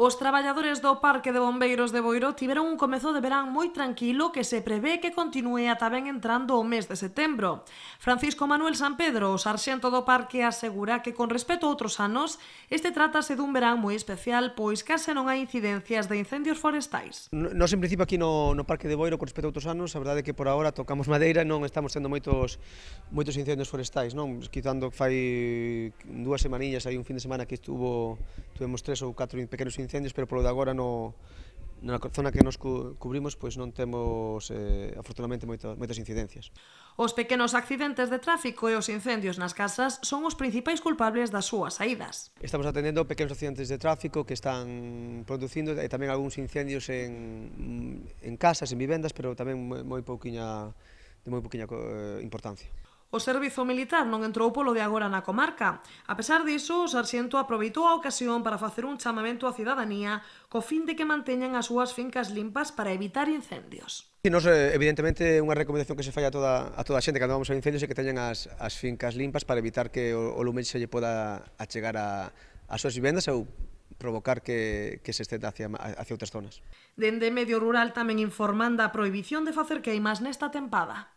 Os traballadores do Parque de Bombeiros de Boiro tiveron un comezo de verán moi tranquilo que se prevé que continue ata ben entrando o mes de setembro. Francisco Manuel San Pedro, o sarxento do parque, asegura que con respecto a outros anos, este trátase dun verán moi especial, pois case non hai incidencias de incendios forestais. Nos en principio aquí no, no Parque de Boiro con respecto a outros anos, a verdade é que por agora tocamos madeira non estamos tendo moitos moitos incendios forestais, non? Quitando fai dúas semanillas, hai un fin de semana que estuvo tuvemos tres ou catro pequenos incendios incendios, pero polo de agora no, na zona que nos cubrimos pois non temos eh, afortunadamente moitas, moitas incidencias. Os pequenos accidentes de tráfico e os incendios nas casas son os principais culpables das súas saídas. Estamos atendendo pequenos accidentes de tráfico que están producindo e tamén algúns incendios en, en casas, en vivendas, pero tamén moi, moi pouquiña de moi pouquiña eh, importancia. O servizo militar non entrou polo de agora na comarca. A pesar diso, o sarxento aproveitou a ocasión para facer un chamamento á cidadanía co fin de que manteñan as súas fincas limpas para evitar incendios. Si nos, eh, evidentemente, unha recomendación que se falla a toda, a toda a xente cando vamos a incendios é que teñan as, as fincas limpas para evitar que o, o lume se lle poda achegar a, as súas vivendas ou provocar que, que se estenda hacia, hacia outras zonas. Dende Medio Rural tamén informan da prohibición de facer queimas nesta tempada.